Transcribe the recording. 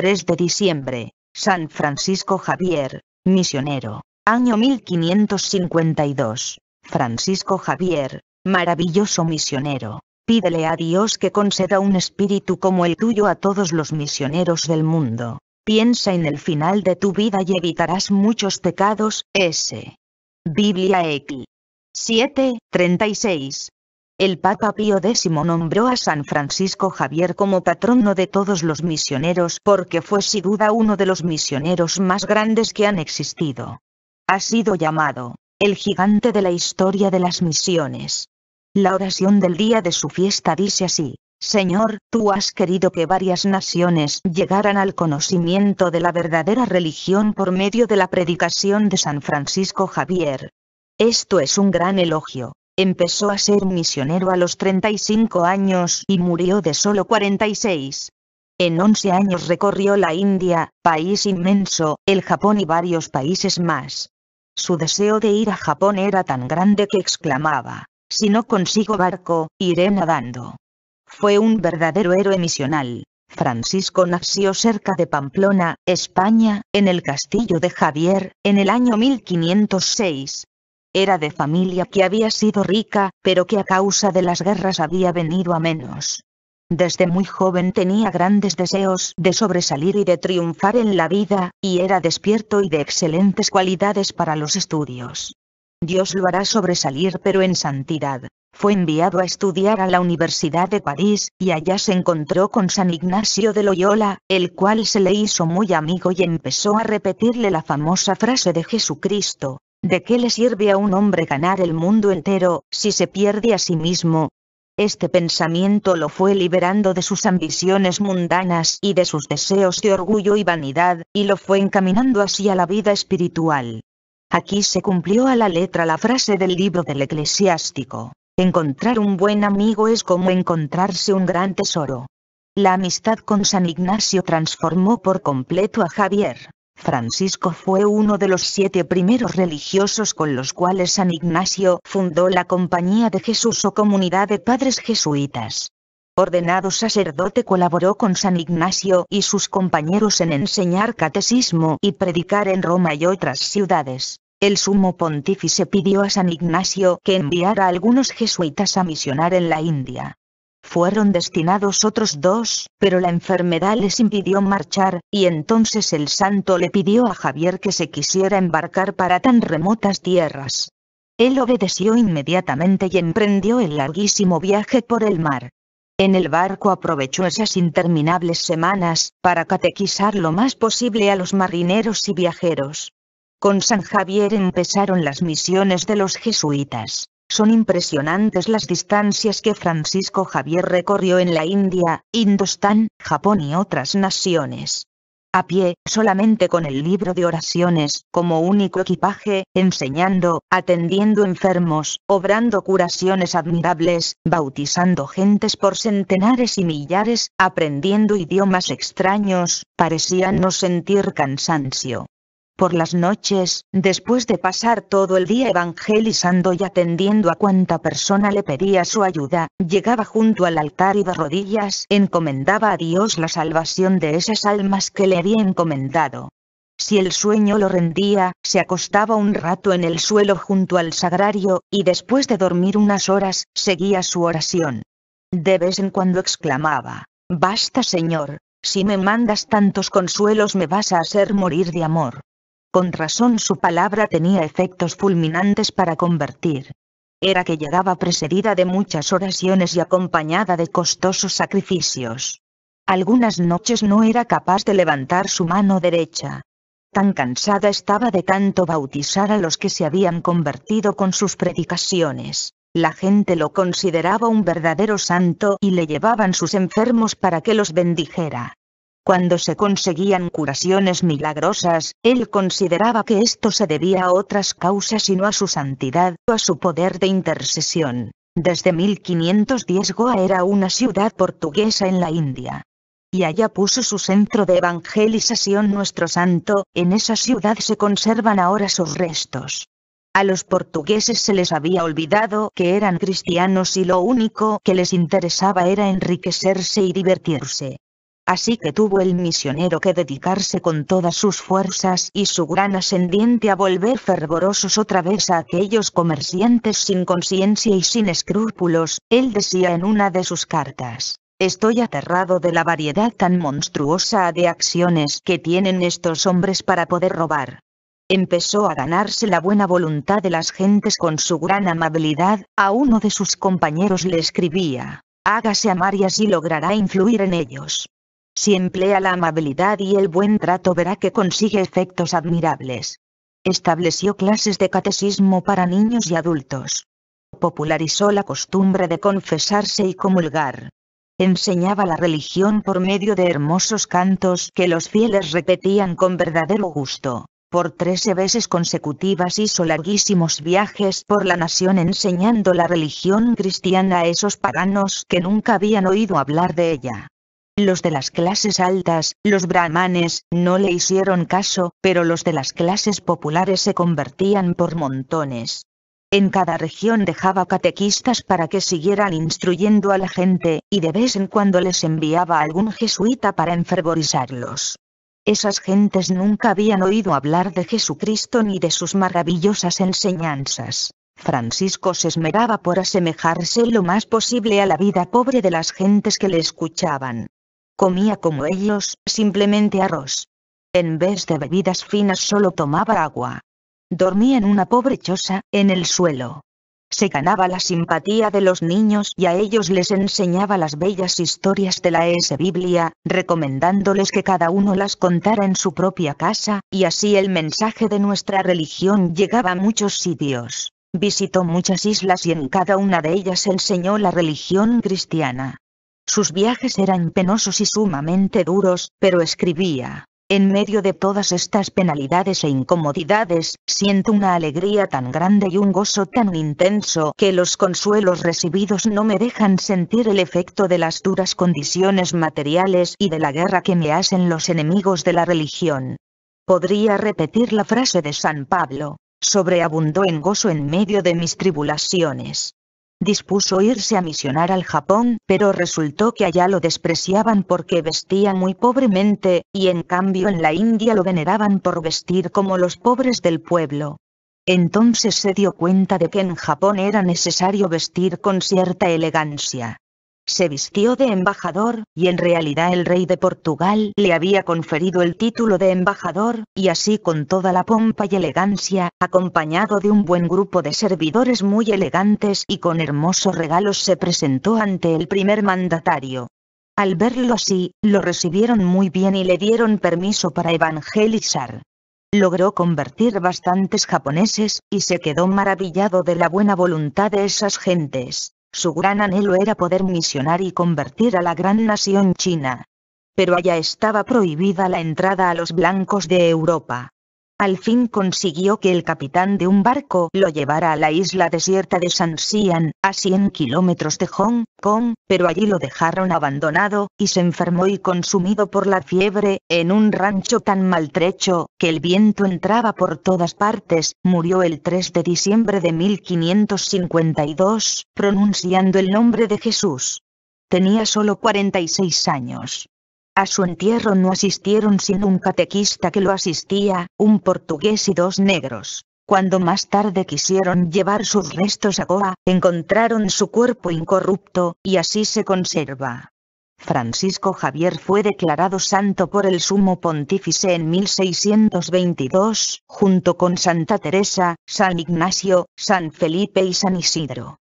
3 de diciembre, San Francisco Javier, misionero, año 1552. Francisco Javier, maravilloso misionero, pídele a Dios que conceda un espíritu como el tuyo a todos los misioneros del mundo. Piensa en el final de tu vida y evitarás muchos pecados. S. Biblia X. 7, 36. El Papa Pío X nombró a San Francisco Javier como patrono de todos los misioneros porque fue sin duda uno de los misioneros más grandes que han existido. Ha sido llamado, el gigante de la historia de las misiones. La oración del día de su fiesta dice así, Señor, tú has querido que varias naciones llegaran al conocimiento de la verdadera religión por medio de la predicación de San Francisco Javier. Esto es un gran elogio, Empezó a ser misionero a los 35 años y murió de solo 46. En 11 años recorrió la India, país inmenso, el Japón y varios países más. Su deseo de ir a Japón era tan grande que exclamaba, si no consigo barco, iré nadando. Fue un verdadero héroe misional. Francisco nació cerca de Pamplona, España, en el castillo de Javier, en el año 1506, era de familia que había sido rica, pero que a causa de las guerras había venido a menos. Desde muy joven tenía grandes deseos de sobresalir y de triunfar en la vida, y era despierto y de excelentes cualidades para los estudios. Dios lo hará sobresalir pero en santidad. Fue enviado a estudiar a la Universidad de París, y allá se encontró con San Ignacio de Loyola, el cual se le hizo muy amigo y empezó a repetirle la famosa frase de Jesucristo, ¿De qué le sirve a un hombre ganar el mundo entero, si se pierde a sí mismo? Este pensamiento lo fue liberando de sus ambiciones mundanas y de sus deseos de orgullo y vanidad, y lo fue encaminando hacia la vida espiritual. Aquí se cumplió a la letra la frase del libro del eclesiástico. Encontrar un buen amigo es como encontrarse un gran tesoro. La amistad con San Ignacio transformó por completo a Javier. Francisco fue uno de los siete primeros religiosos con los cuales San Ignacio fundó la Compañía de Jesús o Comunidad de Padres Jesuitas. Ordenado sacerdote colaboró con San Ignacio y sus compañeros en enseñar catecismo y predicar en Roma y otras ciudades. El sumo pontífice pidió a San Ignacio que enviara a algunos jesuitas a misionar en la India. Fueron destinados otros dos, pero la enfermedad les impidió marchar, y entonces el santo le pidió a Javier que se quisiera embarcar para tan remotas tierras. Él obedeció inmediatamente y emprendió el larguísimo viaje por el mar. En el barco aprovechó esas interminables semanas, para catequizar lo más posible a los marineros y viajeros. Con San Javier empezaron las misiones de los jesuitas. Son impresionantes las distancias que Francisco Javier recorrió en la India, Indostán, Japón y otras naciones. A pie, solamente con el libro de oraciones, como único equipaje, enseñando, atendiendo enfermos, obrando curaciones admirables, bautizando gentes por centenares y millares, aprendiendo idiomas extraños, parecía no sentir cansancio. Por las noches, después de pasar todo el día evangelizando y atendiendo a cuanta persona le pedía su ayuda, llegaba junto al altar y de rodillas encomendaba a Dios la salvación de esas almas que le había encomendado. Si el sueño lo rendía, se acostaba un rato en el suelo junto al sagrario, y después de dormir unas horas, seguía su oración. De vez en cuando exclamaba, Basta Señor, si me mandas tantos consuelos me vas a hacer morir de amor. Con razón su palabra tenía efectos fulminantes para convertir. Era que llegaba precedida de muchas oraciones y acompañada de costosos sacrificios. Algunas noches no era capaz de levantar su mano derecha. Tan cansada estaba de tanto bautizar a los que se habían convertido con sus predicaciones. La gente lo consideraba un verdadero santo y le llevaban sus enfermos para que los bendijera. Cuando se conseguían curaciones milagrosas, él consideraba que esto se debía a otras causas y no a su santidad o a su poder de intercesión. Desde 1510 Goa era una ciudad portuguesa en la India. Y allá puso su centro de evangelización nuestro santo, en esa ciudad se conservan ahora sus restos. A los portugueses se les había olvidado que eran cristianos y lo único que les interesaba era enriquecerse y divertirse. Así que tuvo el misionero que dedicarse con todas sus fuerzas y su gran ascendiente a volver fervorosos otra vez a aquellos comerciantes sin conciencia y sin escrúpulos, él decía en una de sus cartas. Estoy aterrado de la variedad tan monstruosa de acciones que tienen estos hombres para poder robar. Empezó a ganarse la buena voluntad de las gentes con su gran amabilidad, a uno de sus compañeros le escribía, hágase amar y logrará influir en ellos. Si emplea la amabilidad y el buen trato verá que consigue efectos admirables. Estableció clases de catecismo para niños y adultos. Popularizó la costumbre de confesarse y comulgar. Enseñaba la religión por medio de hermosos cantos que los fieles repetían con verdadero gusto. Por trece veces consecutivas hizo larguísimos viajes por la nación enseñando la religión cristiana a esos paganos que nunca habían oído hablar de ella. Los de las clases altas, los brahmanes, no le hicieron caso, pero los de las clases populares se convertían por montones. En cada región dejaba catequistas para que siguieran instruyendo a la gente, y de vez en cuando les enviaba algún jesuita para enfervorizarlos. Esas gentes nunca habían oído hablar de Jesucristo ni de sus maravillosas enseñanzas. Francisco se esmeraba por asemejarse lo más posible a la vida pobre de las gentes que le escuchaban. Comía como ellos, simplemente arroz. En vez de bebidas finas solo tomaba agua. Dormía en una pobre choza, en el suelo. Se ganaba la simpatía de los niños y a ellos les enseñaba las bellas historias de la S. Biblia, recomendándoles que cada uno las contara en su propia casa, y así el mensaje de nuestra religión llegaba a muchos sitios. Visitó muchas islas y en cada una de ellas enseñó la religión cristiana. Sus viajes eran penosos y sumamente duros, pero escribía. En medio de todas estas penalidades e incomodidades, siento una alegría tan grande y un gozo tan intenso que los consuelos recibidos no me dejan sentir el efecto de las duras condiciones materiales y de la guerra que me hacen los enemigos de la religión. Podría repetir la frase de San Pablo, sobreabundó en gozo en medio de mis tribulaciones. Dispuso irse a misionar al Japón, pero resultó que allá lo despreciaban porque vestía muy pobremente, y en cambio en la India lo veneraban por vestir como los pobres del pueblo. Entonces se dio cuenta de que en Japón era necesario vestir con cierta elegancia se vistió de embajador, y en realidad el rey de Portugal le había conferido el título de embajador, y así con toda la pompa y elegancia, acompañado de un buen grupo de servidores muy elegantes y con hermosos regalos se presentó ante el primer mandatario. Al verlo así, lo recibieron muy bien y le dieron permiso para evangelizar. Logró convertir bastantes japoneses, y se quedó maravillado de la buena voluntad de esas gentes. Su gran anhelo era poder misionar y convertir a la gran nación china. Pero allá estaba prohibida la entrada a los blancos de Europa. Al fin consiguió que el capitán de un barco lo llevara a la isla desierta de San Sian, a 100 kilómetros de Hong Kong, pero allí lo dejaron abandonado, y se enfermó y consumido por la fiebre, en un rancho tan maltrecho, que el viento entraba por todas partes, murió el 3 de diciembre de 1552, pronunciando el nombre de Jesús. Tenía solo 46 años. A su entierro no asistieron sino un catequista que lo asistía, un portugués y dos negros. Cuando más tarde quisieron llevar sus restos a Goa, encontraron su cuerpo incorrupto, y así se conserva. Francisco Javier fue declarado santo por el sumo pontífice en 1622, junto con Santa Teresa, San Ignacio, San Felipe y San Isidro.